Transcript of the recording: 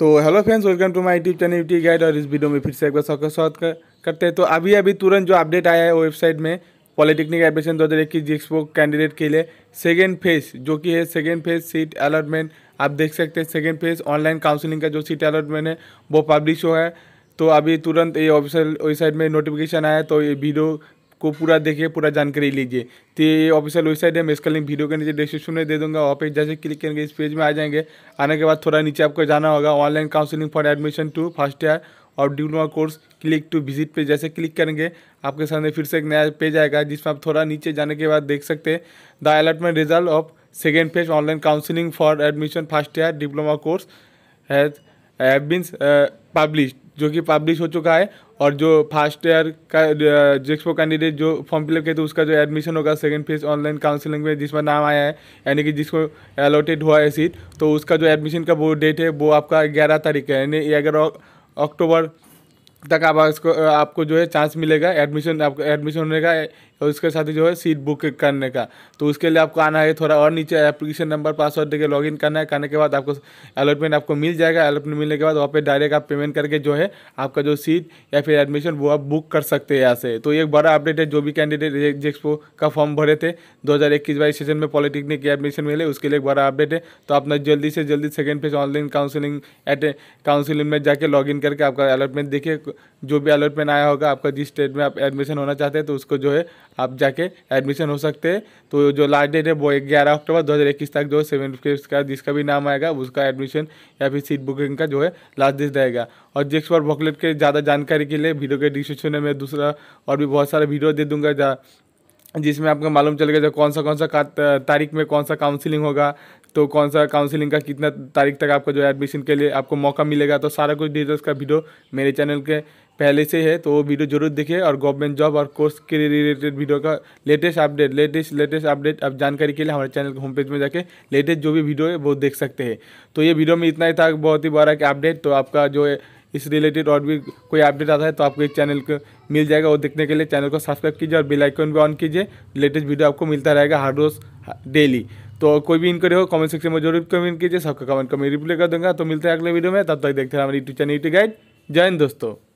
तो hello friends welcome to my YouTube channel YouTube guide और इस वीडियो में फिर से एक बार सबका स्वागत करते हैं तो अभी अभी तुरंत जो अपडेट आया है वेबसाइट में पॉलिटेक्निक एडमिशन दो हज़ार इक्कीस जिक्सपो कैंडिडेट के लिए सेकेंड फेज जो कि है सेकेंड फेज सीट अलॉटमेंट आप देख सकते हैं सेकेंड फेज ऑनलाइन काउंसिलिंग का जो सीट अलॉटमेंट है वो पब्लिश हुआ है तो अभी तुरंत ये ऑफिसल वेबसाइट में नोटिफिकेशन आया तो ये वीडियो को पूरा देखिए पूरा जानकारी लीजिए तो ये ऑफिशियल वेबसाइट है मैं इसका लिंक वीडियो के नीचे डिस्क्रिप्शन में दे दूँगा वहाँ पे जैसे क्लिक करेंगे इस पेज में आ जाएंगे आने के बाद थोड़ा नीचे आपको जाना होगा online counselling for admission to first year और diploma course click to visit पे जैसे क्लिक करेंगे आपके सामने फिर से एक नया पेज आएगा जिसमें आप थोड़ा नीचे जाने के बाद देख सकते हैं the allotment result of second page online counselling for admission first year diploma course has beans publish जो कि पब्लिश हो चुका है और जो फर्स्ट ईयर का जिसको कैंडिडेट जो फॉर्म फिलअप किए थे उसका जो एडमिशन होगा सेकंड फेज ऑनलाइन काउंसलिंग में जिसमें नाम आया है यानी कि जिसको अलॉटेड हुआ है सीट तो उसका जो एडमिशन का वो डेट है वो आपका ग्यारह तारीख है यानी ग्यारह अक्टूबर तक आप इसको आपको जो है चांस मिलेगा एडमिशन आपको एडमिशन होने का और उसके साथ जो है सीट बुक करने का तो उसके लिए आपको आना है थोड़ा और नीचे एप्लीकेशन नंबर पासवर्ड देकर लॉग इन करना है करने के बाद आपको अलॉटमेंट आपको मिल जाएगा अलॉटमेंट मिलने के बाद वहाँ पे डायरेक्ट आप पेमेंट करके जो है आपका जो सीट या फिर एडमिशन वो आप बुक कर सकते हैं यहाँ से तो एक बड़ा अपडेट है जो भी कैंडिडेट जेक्सपो का फॉर्म भरे थे दो हज़ार इक्कीस सेशन में पॉलिटेक्निक एडमिशन मिले उसके लिए एक बड़ा अपडेट है तो अपना जल्दी से जल्दी second phase online counselling at counselling में जाकर लॉग इन करके आपका अलॉटमेंट देखिए जो भी अलॉटमेंट आया होगा आपका जिस स्टेट में आप एडमिशन होना चाहते हैं तो उसको जो है आप जाके एडमिशन हो सकते हैं तो जो लास्ट डेट है वो ग्यारह अक्टूबर दो हज़ार इक्कीस तक जो है सेवन फिफ्थ का जिसका भी नाम आएगा उसका एडमिशन या फिर सीट बुकिंग का जो है लास्ट डेट रहेगा और जेक्स पर बॉकलेट के ज़्यादा जानकारी के लिए वीडियो के डिस्क्रिप्शन में मैं दूसरा और भी बहुत सारा वीडियो दे दूँगा जिसमें आपको मालूम चल गया कौन सा कौन सा तारीख में कौन सा काउंसिलिंग होगा तो कौन सा काउंसिलिंग का कितना तारीख तक आपको जो है एडमिशन के लिए आपको मौका मिलेगा तो सारा कुछ डिटेल्स का वीडियो मेरे चैनल के पहले से है तो वो वीडियो जरूर देखिए और गवर्नमेंट जॉब और कोर्स के रिलेटेड वीडियो का latest update latest latest update आप जानकारी के लिए हमारे चैनल के होम पेज में जाके लेटेस्ट जो भी वीडियो है वो देख सकते हैं तो ये वीडियो में इतना ही था बहुत ही बड़ा अपडेट तो आपका जो है इस रिलेटेड और भी कोई अपडेट आता है तो आपको इस चैनल को मिल जाएगा और देखने के लिए चैनल को सब्सक्राइब कीजिए और बेल आइकन भी ऑन कीजिए लेटेस्ट वीडियो आपको मिलता रहेगा हर रोज़ डेली तो कोई भी इनक्वारी हो कमेंट सेक्शन में जरूर कमेंट कीजिए सबका कमेंट को मैं रिप्लाई कर दूंगा तो मिलते हैं अगले वीडियो में तब तक देखते हैं हमारे यूट्यूब चैनल यूट्यूब गाइड जय हिंद दोस्तों